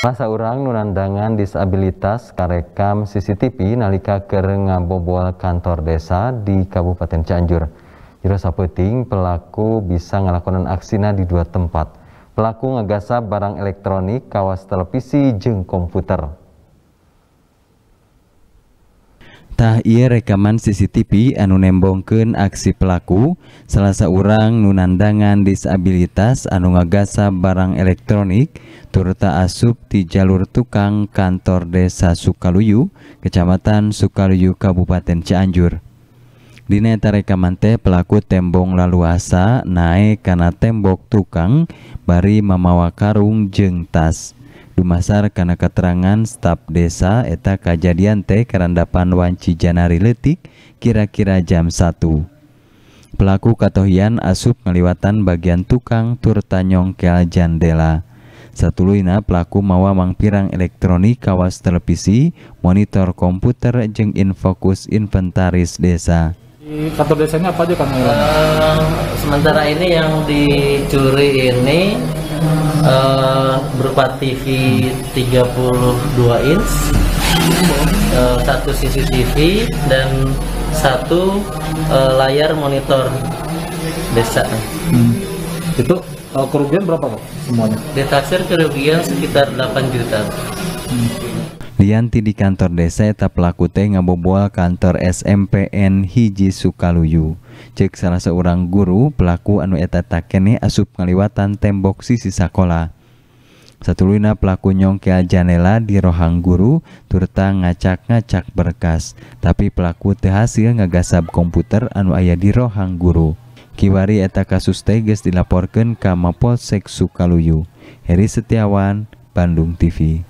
Masa orang nunandangan disabilitas karekam CCTV nalika kerengah bobol kantor desa di Kabupaten Cianjur. Jero sapeting pelaku bisa ngelakonan aksina di dua tempat. Pelaku ngegasa barang elektronik, kawas televisi, jeng komputer. tah ia rekaman CCTV anu nembongken aksi pelaku salah seorang nunandangan disabilitas anu ngagasa barang elektronik turta asup di jalur tukang kantor desa Sukaluyu Kecamatan Sukaluyu Kabupaten Cianjur Dineta rekaman teh pelaku tembong laluasa naik karena tembok tukang bari mamawa karung jeng tas. Dumasar karena keterangan staf desa eta kejadian teh kerandapan wanci Janari letik kira-kira jam 1. Pelaku katohian asup ngeliwatan bagian tukang turtanyong ke jandela. Satuluina pelaku mawa mangpirang elektronik kawas televisi, monitor komputer jeng infokus inventaris desa. Di kantor desanya apa aja kan? Uh, sementara ini yang dicuri ini uh, berupa TV 32 inch uh, satu CCTV dan satu uh, layar monitor desa hmm. itu uh, kerugian berapa kok semuanya ditaksir kerugian sekitar 8 juta hmm. Dianti di kantor desa eta pelaku teh ngabobol kantor SMPN hiji Sukaluyu. Cek salah seorang guru pelaku anu eta takene asup ngaliwatan tembok sisi sakola. Satulina pelaku nyongkel janela di rohang guru turta ngacak-ngacak berkas, tapi pelaku teh hasil ngagasab komputer anu aya di rohang guru. Kiwari eta kasus geus dilaporkan ke Mapolsek Sukaluyu. Heri Setiawan, Bandung TV.